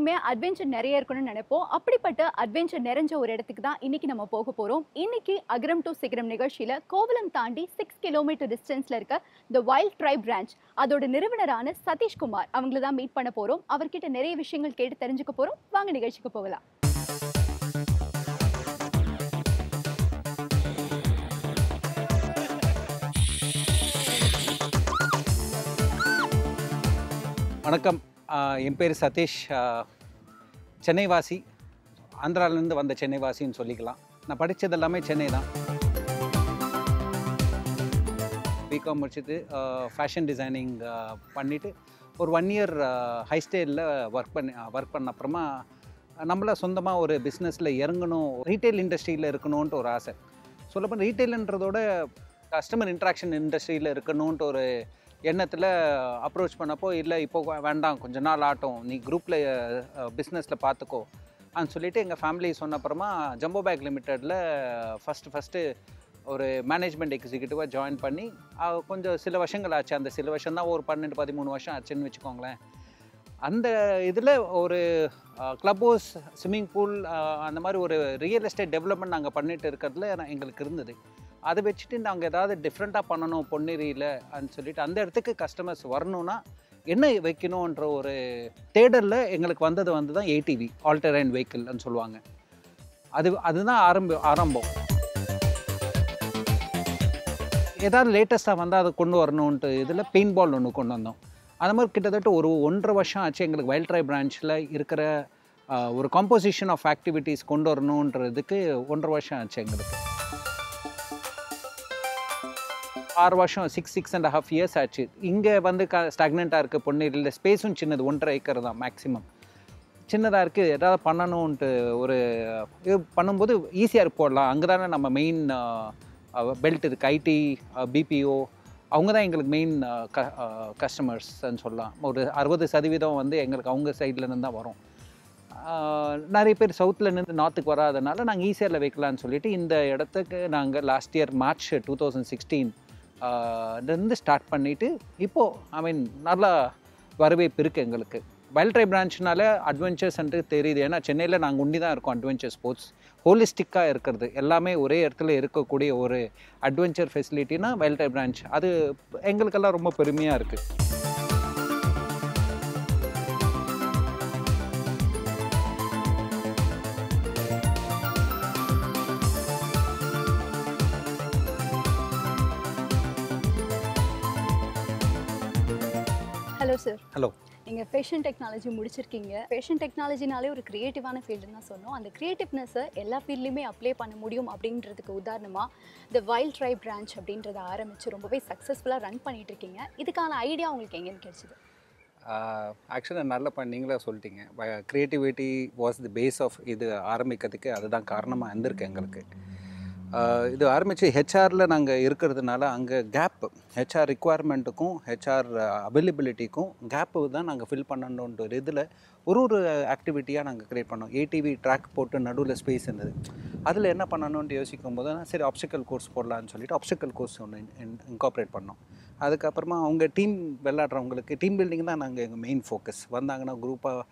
எல்லாருமே அட்வென்ச்சர் நிறைய இருக்கணும்னு நினைப்போம் அப்படிப்பட்ட அட்வென்ச்சர் நிறைஞ்ச ஒரு இடத்துக்கு தான் இன்னைக்கு நம்ம போக போகிறோம் இன்னைக்கு அகரம் டு சிகரம் நிகழ்ச்சியில் கோவலம் தாண்டி சிக்ஸ் கிலோமீட்டர் டிஸ்டன்ஸில் இருக்க த வைல்ட் ட்ரைப் பிரான்ச் அதோட நிறுவனரான சதீஷ்குமார் அவங்கள தான் மீட் பண்ண போகிறோம் அவர்கிட்ட நிறைய விஷயங்கள் கேட்டு தெரிஞ்சுக்க போகிறோம் வாங்க நிகழ்ச்சிக்கு போகலாம் வணக்கம் என் பேர் சதீஷ் சென்னைவாசி ஆந்திராவிலேருந்து வந்த சென்னைவாசின்னு சொல்லிக்கலாம் நான் படித்தது எல்லாமே சென்னை தான் பிகாம் முடிச்சுட்டு ஃபேஷன் டிசைனிங் பண்ணிவிட்டு ஒரு ஒன் இயர் ஹை ஸ்டைலில் ஒர்க் பண்ணி ஒர்க் பண்ண அப்புறமா நம்மள சொந்தமாக ஒரு பிஸ்னஸில் இறங்கணும் ரீட்டைல் இண்டஸ்ட்ரியில் இருக்கணுன்ட்டு ஒரு ஆசை சொல்லப்போனால் ரீட்டைல்ன்றதோட கஸ்டமர் இன்ட்ராக்ஷன் இண்டஸ்ட்ரியில் இருக்கணுன்ட்டு ஒரு எண்ணத்தில் அப்ரோச் பண்ணப்போ இல்லை இப்போ வேண்டாம் கொஞ்ச நாள் ஆட்டும் நீ குரூப்பில் பிஸ்னஸில் பார்த்துக்கோ அப்படின்னு சொல்லிவிட்டு எங்கள் ஃபேமிலி சொன்ன அப்புறமா ஜம்போ பேக் லிமிட்டடில் ஃபஸ்ட்டு ஃபஸ்ட்டு ஒரு மேனேஜ்மெண்ட் எக்ஸிக்யூட்டிவாக ஜாயின் பண்ணி கொஞ்சம் சில வருஷங்கள் ஆச்சு அந்த சில வருஷம் தான் ஒரு பன்னெண்டு பதிமூணு வருஷம் ஆச்சுன்னு வச்சுக்கோங்களேன் அந்த இதில் ஒரு க்ளப் ஹவுஸ் ஸ்விம்மிங் பூல் அந்த மாதிரி ஒரு ரியல் எஸ்டேட் டெவலப்மெண்ட் நாங்கள் பண்ணிட்டு இருக்கிறதுல எங்களுக்கு இருந்தது அதை வச்சுட்டு நாங்கள் ஏதாவது டிஃப்ரெண்ட்டாக பண்ணணும் பொன்னிரியில் அப்படின்னு சொல்லிட்டு அந்த இடத்துக்கு கஸ்டமர்ஸ் வரணும்னா என்ன வைக்கணுன்ற ஒரு தேடலில் எங்களுக்கு வந்தது வந்து தான் ஏடிவி ஆல்டர் அண்ட் வெஹிக்கிள்னு சொல்லுவாங்க அது அதுதான் ஆரம்ப ஆரம்பம் ஏதாவது லேட்டஸ்ட்டாக வந்தால் அதை கொண்டு வரணுன்ட்டு இதில் பெயின் பால் ஒன்று கொண்டு வந்தோம் அது மாதிரி கிட்டத்தட்ட ஒரு ஒன்றரை வருஷம் ஆச்சு எங்களுக்கு வைல்ட் ட்ரை பிரான்ச்சில் இருக்கிற ஒரு காம்போசிஷன் ஆஃப் ஆக்டிவிட்டீஸ் கொண்டு வரணுன்றதுக்கு ஒன்றரை வருஷம் ஆச்சு எங்களுக்கு ஆறு வருஷம் six six and half years ஆச்சு இங்கே வந்து க ஸ்டாக்னண்ட்டாக இருக்குது பொன்னீரில் ஸ்பேஸும் சின்னது ஒன்றரை ஏக்கர் தான் மேக்ஸிமம் சின்னதாக இருக்குது எதாவது பண்ணணுன்ட்டு ஒரு இது பண்ணும்போது ஈஸியாக போடலாம் அங்கே தானே நம்ம மெயின் பெல்ட் இருக்குது ஐடி பிபிஓ அவங்க தான் எங்களுக்கு மெயின் க கஸ்டமர்ஸ்ன்னு சொல்லலாம் ஒரு அறுபது சதவீதம் வந்து எங்களுக்கு அவங்க சைட்லேருந்து தான் வரும் நிறைய பேர் சவுத்தில் நார்த்துக்கு வராதனால நாங்கள் ஈஸியரில் வைக்கலான்னு சொல்லிட்டு இந்த இடத்துக்கு நாங்கள் last year March two thousand sixteen இருந்து ஸ்டார்ட் பண்ணிவிட்டு இப்போது ஐ மீன் நல்லா வரவேற்பு இருக்குது எங்களுக்கு வைல்ட் வயல்ட்ரை பிரான்ச்னால அட்வென்ச்சர்ஸ் என்று தெரியுது ஏன்னா சென்னையில் நாங்கள் உண்டி தான் இருக்கோம் அட்வென்ச்சர் ஸ்போர்ட்ஸ் ஹோலிஸ்டிக்காக இருக்கிறது எல்லாமே ஒரே இடத்துல இருக்கக்கூடிய ஒரு அட்வென்ச்சர் ஃபெசிலிட்டினா வயல்ட்ரை பிரான்ச் அது எங்களுக்கெல்லாம் ரொம்ப பெருமையாக இருக்குது சார் ஹலோ நீங்கள் ஃபேஷன் டெக்னாலஜி முடிச்சிருக்கீங்க ஃபேஷன் டெக்னாலஜினாலே ஒரு க்ரியேட்டிவான ஃபீல்டுன்னு தான் சொன்னோம் அந்த க்ரியேட்டிவ்னஸை எல்லா ஃபீல்ட்லேயுமே அப்ளை பண்ண முடியும் அப்படின்றதுக்கு உதாரணமாக த வைல்ட் ட்ரை பிரான்ச் அப்படின்றத ஆரம்பித்து ரொம்பவே சக்ஸஸ்ஃபுல்லாக ரன் பண்ணிகிட்டு இருக்கீங்க இதுக்கான ஐடியா உங்களுக்கு எங்கேன்னு கிடைச்சிது ஆக்சுவலாக நல்லா பண்ணீங்களா நீங்களே சொல்லிட்டீங்க creativity was the base of இது ஆரம்பிக்கிறதுக்கு அதுதான் காரணமாக இருந்திருக்கு எங்களுக்கு இது ஆரம்பித்து ஹெச்ஆரில் நாங்கள் இருக்கிறதுனால அங்கே கேப் ஹெச்ஆர் ரிக்குவயர்மெண்ட்டுக்கும் ஹெச்ஆர் அவைலபிலிட்டிக்கும் கேப்பு தான் நாங்கள் ஃபில் பண்ணணுன்ற இதில் ஒரு ஒரு ஆக்டிவிட்டியாக நாங்கள் க்ரியேட் பண்ணோம் ஏடிவி ட்ராக் போட்டு நடுவில் ஸ்பேஸ் இருந்தது அதில் என்ன பண்ணணும்னு யோசிக்கும் போது சரி ஆப்ஷிக்கல் கோர்ஸ் போடலான்னு சொல்லிட்டு ஆப்ஷிக்கல் கோர்ஸ் ஒன்று இன்காப்ரேட் பண்ணோம் அதுக்கப்புறமா அவங்க டீம் விளாட்றவங்களுக்கு டீம் பில்டிங் தான் நாங்கள் எங்கள் மெயின் ஃபோக்கஸ் வந்தாங்கன்னா குரூப்பாக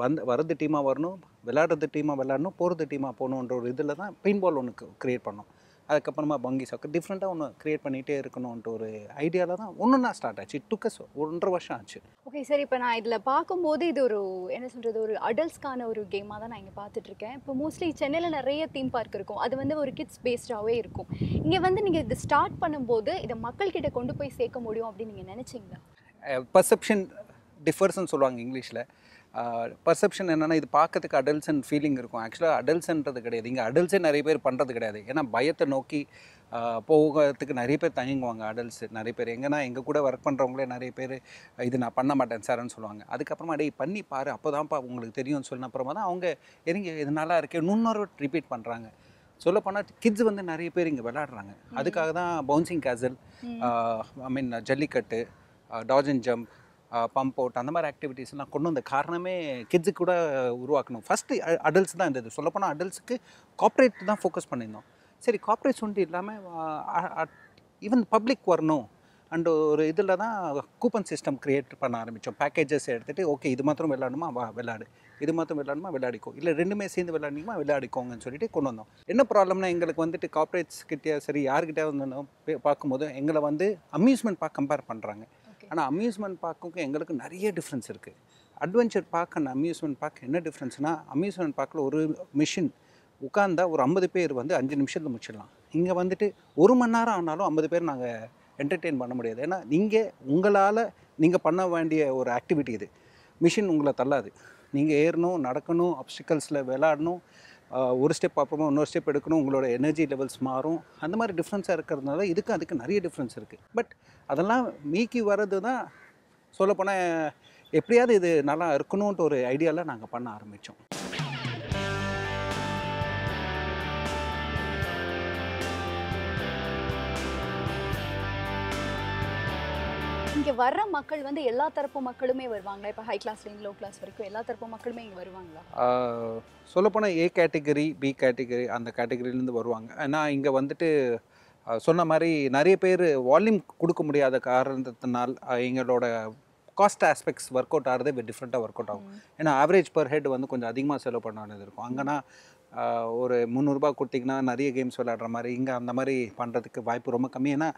வந் வரது டீமாக வரணும் விளையாடுறது டீமாக விளையாடணும் போகிறது டீமாக போகணுன்ற ஒரு இதில் தான் பால் ஒன்று க்ரியேட் பண்ணோம் அதுக்கப்புறமா பங்கி சாக்கர் டிஃப்ரெண்ட்டாக ஒன்று க்ரியேட் பண்ணிகிட்டே இருக்கணும்ன்ற ஒரு ஐடியாவில் தான் ஒன்று நான் ஸ்டார்ட் ஆச்சு டுக்க ஒன்றரை வருஷம் ஆச்சு ஓகே சார் இப்போ நான் இதில் பார்க்கும்போது இது ஒரு என்ன சொல்கிறது ஒரு அடல்ட்ஸ்க்கான ஒரு கேமாக தான் நான் இங்கே பார்த்துட்ருக்கேன் இப்போ மோஸ்ட்லி சென்னையில் நிறைய தீம் பார்க் இருக்கும் அது வந்து ஒரு கிட்ஸ் பேஸ்டாகவே இருக்கும் இங்கே வந்து நீங்கள் இது ஸ்டார்ட் பண்ணும்போது இதை மக்கள்கிட்ட கொண்டு போய் சேர்க்க முடியும் அப்படின்னு நீங்கள் நினச்சிங்களா பர்செப்ஷன் டிஃபர்ஸ்ன்னு சொல்லுவாங்க இங்கிலீஷில் பர்செப்ஷன் என்னென்னா இது பார்க்கறதுக்கு அடல்ஸ் அண்ட் ஃபீலிங் இருக்கும் ஆக்சுவலாக அடல்ஸ்ன்றது கிடையாது இங்கே அடல்ஸே நிறைய பேர் பண்ணுறது கிடையாது ஏன்னா பயத்தை நோக்கி போகிறதுக்கு நிறைய பேர் தங்கிங்குவாங்க அடல்ஸ் நிறைய பேர் எங்கன்னா எங்கள் கூட ஒர்க் பண்ணுறவங்களே நிறைய பேர் இது நான் பண்ண மாட்டேன் சார்னு சொல்லுவாங்க அதுக்கப்புறமா டே பண்ணி பாரு அப்போ தான்ப்பா உங்களுக்கு தெரியும்னு சொன்ன அப்புறமா தான் அவங்க எரிங்க இது நல்லா இருக்கே இன்னொரு ரிப்பீட் பண்ணுறாங்க சொல்லப்போனால் கிட்ஸ் வந்து நிறைய பேர் இங்கே விளாடுறாங்க அதுக்காக தான் bouncing castle I mean jallikattu dodge and jump bump out அந்த மாதிரி ஆக்டிவிட்டீஸ்லாம் கொண்டு வந்த காரணமே கிட்ஸுக்கு கூட உருவாக்கணும் ஃபஸ்ட்டு அடல்ட்ஸ் தான் இருந்தது சொல்லப்போனால் அடல்ட்ஸுக்கு காப்ரேட் தான் ஃபோக்கஸ் பண்ணியிருந்தோம் சரி காப்ரேட்ஸ் சுண்டி இல்லாமல் ஈவன் பப்ளிக் வரணும் அண்ட் ஒரு இதில் தான் கூப்பன் சிஸ்டம் க்ரியேட் பண்ண ஆரம்பித்தோம் பேக்கேஜஸ் எடுத்துகிட்டு ஓகே இது மாத்திரம் விளாடணுமா வா விளாடு இது மாத்திரம் விளாடணுமா விளாடிக்கோ இல்லை ரெண்டுமே சேர்ந்து விளாடணுமா விளையாடிக்கோங்கன்னு சொல்லிட்டு கொண்டு வந்தோம் என்ன ப்ராப்ளம்னா எங்களுக்கு வந்துட்டு கார்ப்பரேட்ஸ் கிட்டே சரி யார்கிட்டே வந்து பார்க்கும்போது எங்களை வந்து அம்யூஸ்மெண்ட் பார்க்க கம்பேர் பண்ணுறாங்க ஆனால் அம்யூஸ்மெண்ட் பார்க்குக்கும் எங்களுக்கு நிறைய டிஃப்ரென்ஸ் இருக்குது adventure park and amusement park என்ன டிஃப்ரென்ஸ்னால் அம்யூஸ்மெண்ட் பார்க்கில் ஒரு மிஷின் உட்காந்தா ஒரு ஐம்பது பேர் வந்து அஞ்சு நிமிஷத்தில் முடிச்சிடலாம் இங்கே வந்துட்டு ஒரு மணி நேரம் ஆனாலும் ஐம்பது பேர் நாங்கள் என்டர்டெயின் பண்ண முடியாது ஏன்னா நீங்கள் உங்களால் நீங்கள் பண்ண வேண்டிய ஒரு ஆக்டிவிட்டி இது மிஷின் உங்களை தள்ளாது நீங்கள் ஏறணும் நடக்கணும் அப்சிக்கல்ஸில் விளாடணும் ஒரு ஸ்டெப் அப்புறமா இன்னொரு ஸ்டெப் எடுக்கணும் உங்களோட எனர்ஜி லெவல்ஸ் மாறும் அந்த மாதிரி டிஃப்ரென்ஸாக இருக்கிறதுனால இதுக்கு அதுக்கு நிறைய டிஃப்ரென்ஸ் இருக்குது பட் அதெல்லாம் மீக்கி வர்றது தான் சொல்லப்போனால் எப்படியாவது இது நல்லா இருக்கணுன்ற ஒரு ஐடியாவில் நாங்கள் பண்ண ஆரம்பித்தோம் இங்கே வர்ற மக்கள் வந்து எல்லா தரப்பு மக்களுமே வருவாங்களா இப்போ ஹை கிளாஸ்லேருந்து லோ கிளாஸ் வரைக்கும் எல்லா தரப்பு மக்களுமே இங்கே வருவாங்களா சொல்லப்போனால் ஏ கேட்டகரி பி கேட்டகரி அந்த கேட்டகரியிலேருந்து வருவாங்க ஏன்னா இங்கே வந்துட்டு சொன்ன மாதிரி நிறைய பேர் வால்யூம் கொடுக்க முடியாத காரணத்தினால் எங்களோட காஸ்ட் ஆஸ்பெக்ட்ஸ் ஒர்க் அவுட் ஆகிறதே டிஃப்ரெண்ட்டாக ஒர்க் அவுட் ஆகும் ஏன்னா ஆவரேஜ் பர் ஹெட் வந்து கொஞ்சம் அதிகமாக செலவு பண்ண வேண்டியது இருக்கும் அங்கேனா ஒரு முந்நூறுரூபா கொடுத்திங்கன்னா நிறைய கேம்ஸ் விளையாடுற மாதிரி இங்கே அந்த மாதிரி பண்ணுறதுக்கு வாய்ப்பு ரொம்ப கம்மி ஏன்னா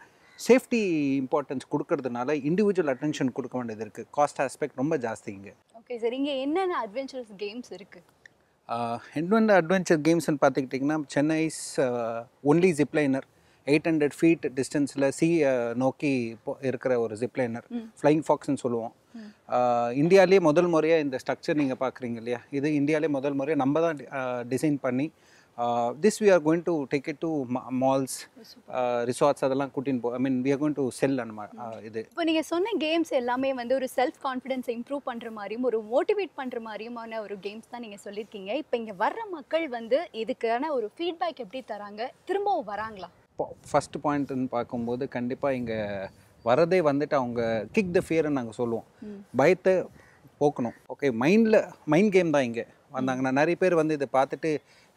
சேஃப்டி இம்பார்ட்டன்ஸ் கொடுக்கறதுனால இண்டிவிஜுவல் அட்டென்ஷன் கொடுக்க வேண்டியது இருக்குது காஸ்ட் ஆஸ்பெக்ட் ரொம்ப ஜாஸ்திங்க ஓகே சார் இங்கே என்னென்ன அட்வென்ச்சரஸ் கேம்ஸ் இருக்குது என்னென்ன அட்வென்ச்சர் கேம்ஸ்னு பார்த்துக்கிட்டிங்கன்னா Chennai's only zipliner eight hundred feet டிஸ்டன்ஸில் சி நோக்கி இருக்கிற ஒரு ஜிப்லைனர் ஃப்ளைங் ஃபாக்ஸ்னு சொல்லுவோம் இந்தியாவிலே முதல் முறையாக இந்த ஸ்ட்ரக்சர் நீங்கள் பார்க்குறீங்க இல்லையா இது இந்தியாவிலே முதல் முறையாக நம்ம தான் டிசைன் பண்ணி Uh, this we are going to take it to malls, resorts oh, uh, அதெல்லாம் கூட்டின்னு போ I mean we are going to sell அந்த uh, இது இப்போ நீங்கள் சொன்ன கேம்ஸ் எல்லாமே வந்து ஒரு செல்ஃப் கான்ஃபிடென்ஸ் இம்ப்ரூவ் பண்ணுற மாதிரியும் ஒரு மோட்டிவேட் பண்ணுற மாதிரியுமான ஒரு கேம்ஸ் தான் நீங்கள் சொல்லியிருக்கீங்க இப்போ இங்கே வர்ற மக்கள் வந்து இதுக்கான ஒரு ஃபீட்பேக் எப்படி தராங்க திரும்பவும் வராங்களா இப்போ ஃபஸ்ட் பாயிண்ட்னு பார்க்கும்போது கண்டிப்பாக இங்கே வரதே வந்துட்டு அவங்க கிக் த ஃபியர்னு நாங்கள் சொல்லுவோம் பயத்தை போக்கணும் ஓகே மைண்டில் மைண்ட் கேம் தான் இங்கே வந்தாங்கன்னா நிறைய பேர் வந்து இதை பார்த்துட்டு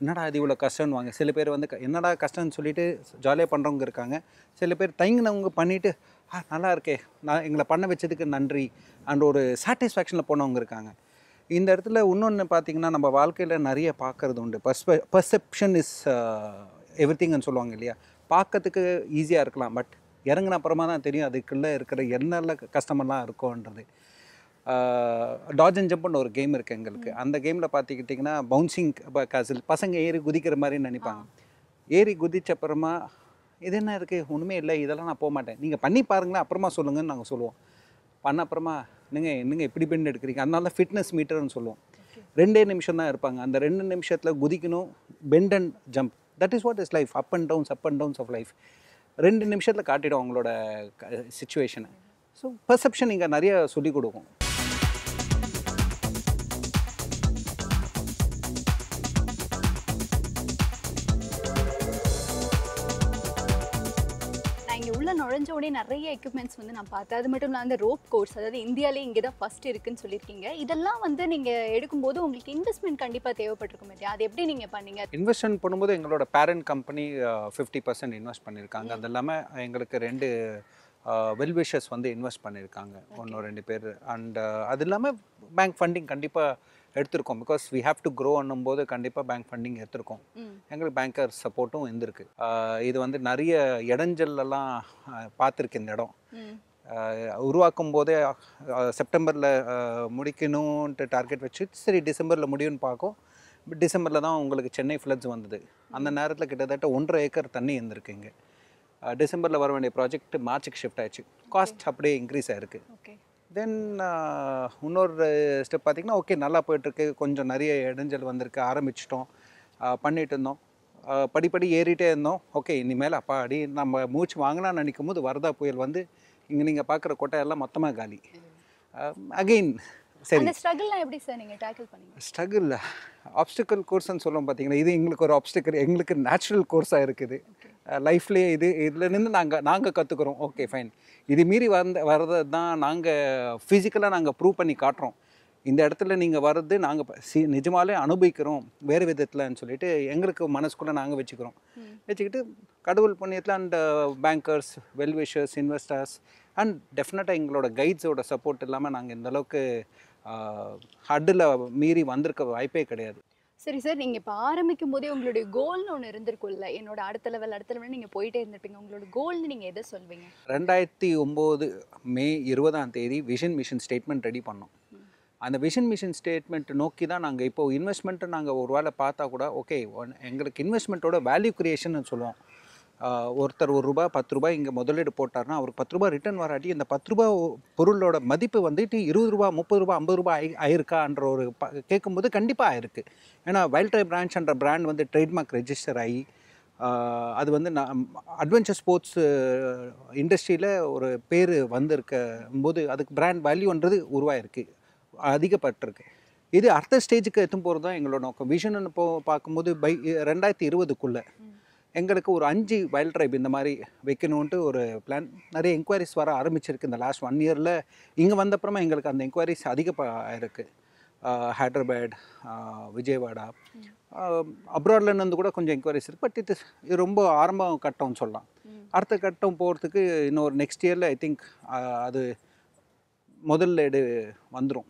என்னடா அது இவ்வளோ கஷ்டம்னு வாங்க சில பேர் வந்து என்னடா கஷ்டம்னு சொல்லிட்டு ஜாலியாக பண்ணுறவங்க இருக்காங்க சில பேர் தயங்கினவங்க பண்ணிவிட்டு ஆ நல்லா இருக்கே நான் எங்களை பண்ண வச்சதுக்கு நன்றி அண்ட் ஒரு சாட்டிஸ்ஃபேக்ஷனில் போனவங்க இருக்காங்க இந்த இடத்துல இன்னொன்று பார்த்திங்கன்னா நம்ம வாழ்க்கையில் நிறைய பார்க்குறது உண்டு பர்ஸ்ப பர்செப்ஷன் இஸ் எவ்ரி திங்னு சொல்லுவாங்க இல்லையா பார்க்கறதுக்கு ஈஸியாக இருக்கலாம் பட் இறங்கின அப்புறமா தான் தெரியும் அதுக்குள்ளே இருக்கிற என்னெல்லாம் கஷ்டமெல்லாம் இருக்கோன்றது டாஜ் அண்ட் ஜம்ப்னு ஒரு கேம் இருக்குது எங்களுக்கு அந்த கேமில் பார்த்துக்கிட்டிங்கன்னா பவுன்சிங் கசில் பசங்க ஏறி குதிக்கிற மாதிரி நினைப்பாங்க ஏறி அப்புறமா இது என்ன இருக்குது ஒன்றுமே இல்லை இதெல்லாம் நான் போக மாட்டேன் நீங்கள் பண்ணி பாருங்களேன் அப்புறமா சொல்லுங்கன்னு நாங்கள் சொல்லுவோம் பண்ண அப்புறமா நீங்கள் என்னங்க இப்படி பெண் எடுக்கிறீங்க அதனால ஃபிட்னஸ் மீட்டர்னு சொல்லுவோம் ரெண்டே நிமிஷம் தான் இருப்பாங்க அந்த ரெண்டு நிமிஷத்தில் குதிக்கணும் bend and jump that is what is life up and downs up and downs of life ரெண்டு நிமிஷத்தில் காட்டிடும் அவங்களோட சுச்சுவேஷனை ஸோ பர்செப்ஷன் இங்கே நிறைய சொல்லிக் கொடுக்கும் உங்களுடைய நிறைய எக்யூப்மெண்ட்ஸ் வந்து நான் பார்த்தேன் அது மட்டும் இல்லாமல் ரோப் கோர்ஸ் அதாவது இந்தியாவிலே இங்கே தான் ஃபஸ்ட் இருக்குன்னு சொல்லியிருக்கீங்க இதெல்லாம் வந்து நீங்கள் எடுக்கும்போது உங்களுக்கு இன்வெஸ்ட்மெண்ட் கண்டிப்பாக தேவைப்பட்டிருக்கும் இல்லையா அது எப்படி நீங்கள் பண்ணீங்க இன்வெஸ்ட்மெண்ட் பண்ணும்போது எங்களோட parent company fifty percent invest பண்ணியிருக்காங்க அது இல்லாமல் எங்களுக்கு ரெண்டு வெல்விஷர்ஸ் வந்து இன்வெஸ்ட் பண்ணியிருக்காங்க ஒன்று ரெண்டு பேர் அண்ட் அது இல்லாமல் பேங்க் ஃபண்டிங் கண்டிப்பாக எடுத்திருக்கோம் பிகாஸ் வி ஹாவ் டு க்ரோன்னும் போது கண்டிப்பாக பேங்க் ஃபண்டிங் எடுத்திருக்கோம் எங்களுக்கு பேங்கர் சப்போர்ட்டும் இருந்திருக்கு இது வந்து நிறைய இடைஞ்சல்லாம் பார்த்துருக்கு இந்த இடம் உருவாக்கும் போதே செப்டம்பரில் முடிக்கணும்ன்ட்டு டார்கெட் வச்சு சரி டிசம்பரில் முடியும்னு பார்க்கும் டிசம்பரில் தான் உங்களுக்கு சென்னை ஃப்ளட்ஸ் வந்தது அந்த நேரத்தில் கிட்டத்தட்ட ஒன்றரை ஏக்கர் தண்ணி இருந்திருக்கு இங்கே டிசம்பரில் வர வேண்டிய ப்ராஜெக்ட் மார்ச்சுக்கு ஷிஃப்ட் ஆயிடுச்சு காஸ்ட் அப்படியே இன்க்ரீஸ் ஆயிருக்கு தென் இன்னொரு ஸ்டெப் பார்த்திங்கன்னா ஓகே நல்லா போயிட்டுருக்கு கொஞ்சம் நிறைய இடைஞ்சல் வந்திருக்கு ஆரம்பிச்சிட்டோம் பண்ணிகிட்டு இருந்தோம் படிப்படி ஏறிட்டே இருந்தோம் ஓகே இனிமேல் அப்பா அடி நம்ம மூச்சு வாங்கினான்னு நினைக்கும் போது வரதா புயல் வந்து இங்கே நீங்கள் பார்க்குற கொட்டையெல்லாம் மொத்தமாக காலி அகெயின் சரி ஸ்ட்ரகிள்லாம் எப்படி சார் நீங்கள் டேக்கிள் பண்ணீங்க ஸ்ட்ரகிள் ஆப்ஸ்டிக்கல் கோர்ஸ்னு சொல்லுவோம் பார்த்தீங்கன்னா இது எங்களுக்கு ஒரு ஆப்ஸ்டிக்கல் எங்களுக்கு நேச்சுரல் கோர்ஸாக இருக்குது லைஃப்லேயே இது இதுலேருந்து நாங்கள் நாங்கள் கற்றுக்குறோம் ஓகே ஃபைன் இது மீறி வந்த வர்றது தான் நாங்கள் ஃபிசிக்கலாக நாங்கள் ப்ரூவ் பண்ணி காட்டுறோம் இந்த இடத்துல நீங்கள் வர்றது நாங்கள் சி நிஜமாலே அனுபவிக்கிறோம் வேறு விதத்தில்னு சொல்லிட்டு எங்களுக்கு மனசுக்குள்ளே நாங்கள் வச்சுக்கிறோம் வச்சுக்கிட்டு கடவுள் புண்ணியத்தில் and bankers wellwishers investors and டெஃபினட்டாக எங்களோட கைட்ஸோட சப்போர்ட் இல்லாமல் நாங்கள் இந்தளவுக்கு ஹட்டில் uh, மீறி வந்திருக்க வாய்ப்பே கிடையாது சரி சார் நீங்கள் இப்போ ஆரம்பிக்கும் போதே உங்களுடைய கோல்னு ஒன்று இருந்திருக்கும்ல என்னோட அடுத்த லெவல் அடுத்த லெவல் நீங்கள் போயிட்டே இருந்திருப்பீங்க உங்களோட கோல்னு நீங்கள் எதை சொல்வீங்க ரெண்டாயிரத்தி ஒம்பது மே இருபதாம் தேதி விஷன் மிஷன் ஸ்டேட்மெண்ட் ரெடி பண்ணோம் அந்த விஷன் மிஷன் ஸ்டேட்மெண்ட் நோக்கி தான் நாங்கள் இப்போது இன்வெஸ்ட்மெண்ட்டு நாங்கள் ஒரு வேலை பார்த்தா கூட ஓகே எங்களுக்கு இன்வெஸ்ட்மெண்ட்டோட வேல்யூ க்ரியேஷன் சொல்லுவோம் ஒருத்தர் ஒரு ரூபாய் பத்து ரூபாய் இங்கே முதலீடு போட்டார்னா அவருக்கு பத்து ரூபாய் ரிட்டர்ன் வராட்டி இந்த பத்து ரூபாய் பொருளோட மதிப்பு வந்துட்டு இருபது ரூபா முப்பது ரூபா ஐம்பது ரூபா ஆயி ஆயிருக்கான்ற ஒரு ப கேட்கும்போது கண்டிப்பாக ஆயிருக்கு ஏன்னா வைல்ட் ட்ரை பிரான்ச்ன்ற பிராண்ட் வந்து ட்ரேட்மார்க் ரெஜிஸ்டர் ஆகி அது வந்து நான் அட்வென்ச்சர் ஸ்போர்ட்ஸ் இண்டஸ்ட்ரியில் ஒரு பேர் வந்திருக்க போது அதுக்கு பிராண்ட் வேல்யூன்றது உருவாயிருக்கு அதிகப்பட்டிருக்கு இது அடுத்த ஸ்டேஜுக்கு எத்தும் போகிறது தான் எங்களோட நோக்கம் விஷன் போ பார்க்கும்போது பை ரெண்டாயிரத்தி இருபதுக்குள்ளே எங்களுக்கு ஒரு அஞ்சு வைல்ட் ட்ரைப் இந்த மாதிரி வைக்கணுன்ட்டு ஒரு பிளான் நிறைய என்கொயரிஸ் வர ஆரம்பிச்சிருக்கு இந்த லாஸ்ட் ஒன் இயரில் இங்கே வந்தப்புறமா எங்களுக்கு அந்த என்கொயரிஸ் அதிகமாக இருக்குது ஹைதராபாத் விஜயவாடா அப்ராட்லேருந்து கூட கொஞ்சம் என்கொயரிஸ் இருக்குது பட் இது இது ரொம்ப ஆரம்ப கட்டம்னு சொல்லலாம் அடுத்த கட்டம் போகிறதுக்கு இன்னொரு நெக்ஸ்ட் இயரில் ஐ திங்க் அது முதல் எடு வந்துடும்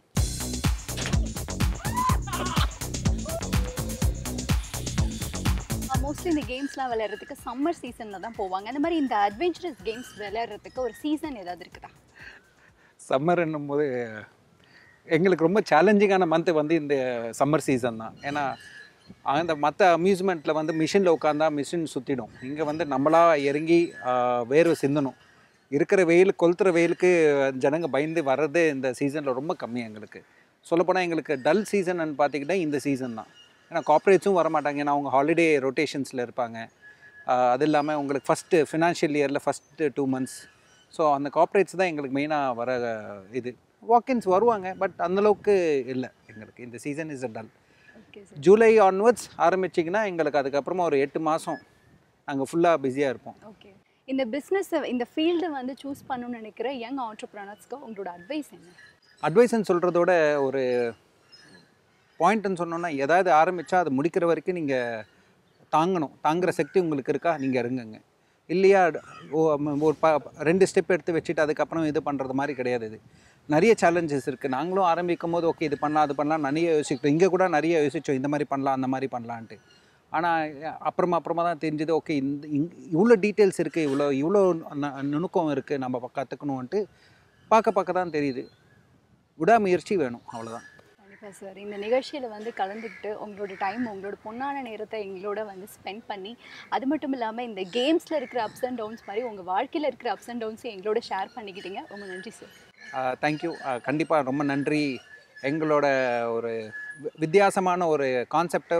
மோஸ்ட்லி இந்த கேம்ஸ்லாம் விளையாடுறதுக்கு சம்மர் சீசனில் தான் போவாங்க அந்த மாதிரி இந்த அட்வென்ச்சரஸ் கேம்ஸ் விளையாடுறதுக்கு ஒரு சீசன் ஏதாவது இருக்குதா சம்மர் என்னும்போது போது எங்களுக்கு ரொம்ப சேலஞ்சிங்கான மந்த்து வந்து இந்த சம்மர் சீசன் தான் ஏன்னா அந்த மற்ற அம்யூஸ்மெண்ட்டில் வந்து மிஷினில் உட்காந்தா மிஷின் சுற்றிடும் இங்கே வந்து நம்மளாக இறங்கி வேர்வை சிந்தணும் இருக்கிற வெயில் கொளுத்துற வெயிலுக்கு ஜனங்க பயந்து வர்றது இந்த சீசனில் ரொம்ப கம்மி எங்களுக்கு சொல்லப்போனால் எங்களுக்கு டல் சீசன்னு பார்த்தீங்கன்னா இந்த சீசன் தான் ஏன்னா வர வரமாட்டாங்க ஏன்னா அவங்க ஹாலிடே ரொட்டேஷன்ஸில் இருப்பாங்க அது இல்லாமல் உங்களுக்கு ஃபஸ்ட்டு ஃபினான்ஷியல் இயரில் ஃபஸ்ட்டு டூ மந்த்ஸ் ஸோ அந்த கார்ப்பரேட்ஸ் தான் எங்களுக்கு மெயினாக வர இது வாக்கின்ஸ் வருவாங்க பட் அந்தளவுக்கு இல்லை எங்களுக்கு இந்த season is dull July onwards ஆரம்பிச்சிங்கன்னா எங்களுக்கு அதுக்கப்புறமா ஒரு எட்டு மாதம் நாங்கள் ஃபுல்லாக பிஸியாக இருப்போம் ஓகே இந்த பிஸ்னஸை இந்த ஃபீல்டு வந்து சூஸ் பண்ணணும்னு நினைக்கிற யங் ஆண்டர்ப்ரனர்ஸ்க்கு உங்களோட அட்வைஸ் என்ன அட்வைஸ்ன்னு சொல்கிறதோட ஒரு பாயிண்ட்னு சொன்னோன்னா எதாவது ஆரம்பித்தா அது முடிக்கிற வரைக்கும் நீங்கள் தாங்கணும் தாங்குற சக்தி உங்களுக்கு இருக்கா நீங்கள் இறங்குங்க இல்லையா ஒரு ப ரெண்டு ஸ்டெப் எடுத்து வச்சுட்டு அதுக்கப்புறம் இது பண்ணுறது மாதிரி கிடையாது இது நிறைய சேலஞ்சஸ் இருக்குது நாங்களும் ஆரம்பிக்கும் போது ஓகே இது பண்ணலாம் அது பண்ணலாம் நிறைய யோசிக்கிட்டோம் இங்கே கூட நிறைய யோசித்தோம் இந்த மாதிரி பண்ணலாம் அந்த மாதிரி பண்ணலான்ட்டு ஆனால் அப்புறமா அப்புறமா தான் தெரிஞ்சது ஓகே இந்த இங் இவ்வளோ டீட்டெயில்ஸ் இருக்குது இவ்வளோ இவ்வளோ நுணுக்கம் இருக்குது நம்ம கற்றுக்கணுன்ட்டு பார்க்க பார்க்க தான் தெரியுது விடாமுயற்சி வேணும் அவ்வளோதான் சார் இந்த நிகழ்ச்சியில் வந்து கலந்துக்கிட்டு உங்களோட டைம் உங்களோட பொண்ணான நேரத்தை எங்களோட வந்து ஸ்பெண்ட் பண்ணி அது மட்டும் இல்லாமல் இந்த கேம்ஸில் இருக்கிற அப்ஸ் அண்ட் டவுன்ஸ் மாதிரி உங்கள் வாழ்க்கையில் இருக்கிற அப்ஸ் அண்ட் டவுன்ஸையும் எங்களோட ஷேர் பண்ணிக்கிட்டீங்க ரொம்ப நன்றி சார் தேங்க்யூ கண்டிப்பாக ரொம்ப நன்றி எங்களோட ஒரு வித்தியாசமான ஒரு கான்செப்டை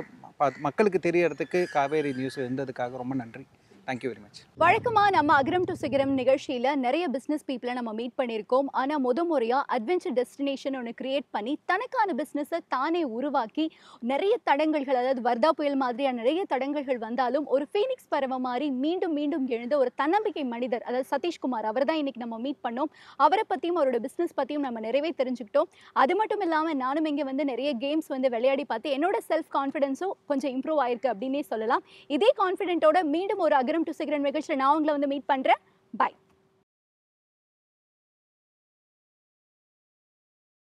மக்களுக்கு தெரியறதுக்கு காவேரி நியூஸ் இருந்ததுக்காக ரொம்ப நன்றி தேங்க்யூ வெரி மச் வழக்கமாக நம்ம அகரம் டு சிகரம் நிகழ்ச்சியில் நிறைய பிஸ்னஸ் பீப்புளை நம்ம மீட் பண்ணியிருக்கோம் ஆனால் முத முறையாக அட்வென்ச்சர் டெஸ்டினேஷன் ஒன்று கிரியேட் பண்ணி தனக்கான பிஸ்னஸை தானே உருவாக்கி நிறைய தடங்கல்கள் அதாவது வர்தா புயல் மாதிரியான நிறைய தடங்கல்கள் வந்தாலும் ஒரு ஃபீனிக்ஸ் பரவ மாதிரி மீண்டும் மீண்டும் எழுந்த ஒரு தன்னம்பிக்கை மனிதர் அதாவது சதீஷ்குமார் அவர் தான் இன்றைக்கி நம்ம மீட் பண்ணோம் அவரை பற்றியும் அவரோட பிஸ்னஸ் பற்றியும் நம்ம நிறைவே தெரிஞ்சுக்கிட்டோம் அது மட்டும் இல்லாமல் நானும் இங்கே வந்து நிறைய கேம்ஸ் வந்து விளையாடி பார்த்து என்னோட செல்ஃப் கான்ஃபிடென்ஸும் கொஞ்சம் இம்ப்ரூவ் ஆயிருக்கு அப்படின்னே சொல்லலாம் இதே கான்ஃபிடென்ட்டோட மீண்டும் ஒரு அகரம் வெறும் டூ செகண்ட் நிகழ்ச்சியில் நான் உங்களை வந்து மீட் பண்ணுறேன் பாய்